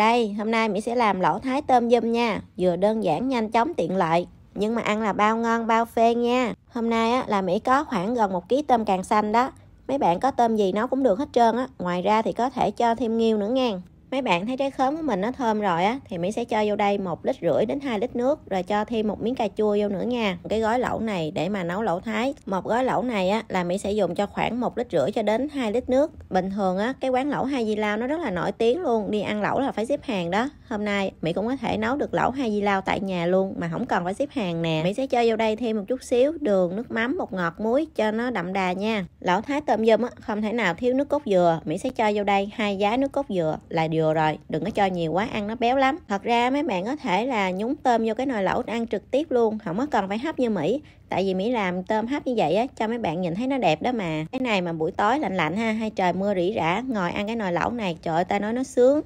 Đây, hôm nay Mỹ sẽ làm lẩu thái tôm dâm nha. Vừa đơn giản, nhanh chóng, tiện lợi. Nhưng mà ăn là bao ngon, bao phê nha. Hôm nay á, là Mỹ có khoảng gần 1 kg tôm càng xanh đó. Mấy bạn có tôm gì nó cũng được hết trơn á. Ngoài ra thì có thể cho thêm nghiêu nữa nha mấy bạn thấy trái khóm của mình nó thơm rồi á thì Mỹ sẽ cho vô đây một lít rưỡi đến 2 lít nước rồi cho thêm một miếng cà chua vô nữa nha cái gói lẩu này để mà nấu lẩu thái một gói lẩu này á là Mỹ sẽ dùng cho khoảng một lít rưỡi cho đến 2 lít nước bình thường á cái quán lẩu hai di lao nó rất là nổi tiếng luôn đi ăn lẩu là phải xếp hàng đó hôm nay Mỹ cũng có thể nấu được lẩu hai di lao tại nhà luôn mà không cần phải xếp hàng nè Mỹ sẽ cho vô đây thêm một chút xíu đường nước mắm một ngọt muối cho nó đậm đà nha lẩu thái tôm dùm á không thể nào thiếu nước cốt dừa Mỹ sẽ cho vô đây hai giá nước cốt dừa là điều vừa rồi đừng có cho nhiều quá ăn nó béo lắm thật ra mấy bạn có thể là nhúng tôm vô cái nồi lẩu ăn trực tiếp luôn không có cần phải hấp như mỹ tại vì mỹ làm tôm hấp như vậy á cho mấy bạn nhìn thấy nó đẹp đó mà cái này mà buổi tối lạnh lạnh ha hay trời mưa rỉ rả ngồi ăn cái nồi lẩu này trời ơi ta nói nó sướng